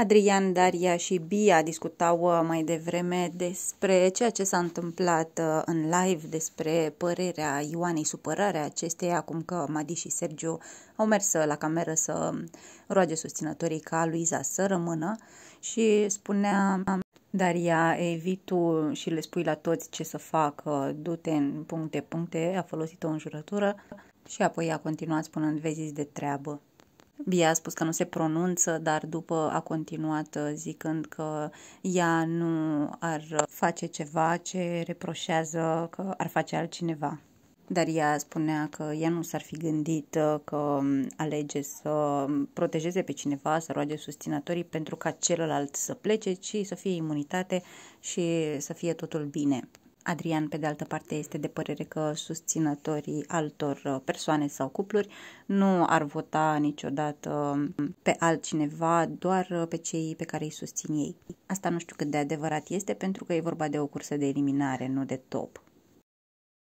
Adrian, Daria și Bia discutau uh, mai devreme despre ceea ce s-a întâmplat uh, în live, despre părerea Ioanei, supărarea acesteia, acum că Madi și Sergiu au mers uh, la cameră să um, roage susținătorii ca Luiza să rămână și spunea um, Daria, ei, tu și le spui la toți ce să facă, du-te în puncte, puncte, a folosit o înjurătură și apoi a continuat spunând, vezi de treabă. Bia a spus că nu se pronunță, dar după a continuat uh, zicând că ea nu ar face ceva ce reproșează că ar face altcineva. Dar ea spunea că ea nu s-ar fi gândit uh, că um, alege să protejeze pe cineva, să roage susținătorii pentru ca celălalt să plece, ci să fie imunitate și să fie totul bine. Adrian, pe de altă parte, este de părere că susținătorii altor uh, persoane sau cupluri nu ar vota niciodată um, pe altcineva, doar uh, pe cei pe care îi susțin ei. Asta nu știu cât de adevărat este, pentru că e vorba de o cursă de eliminare, nu de top.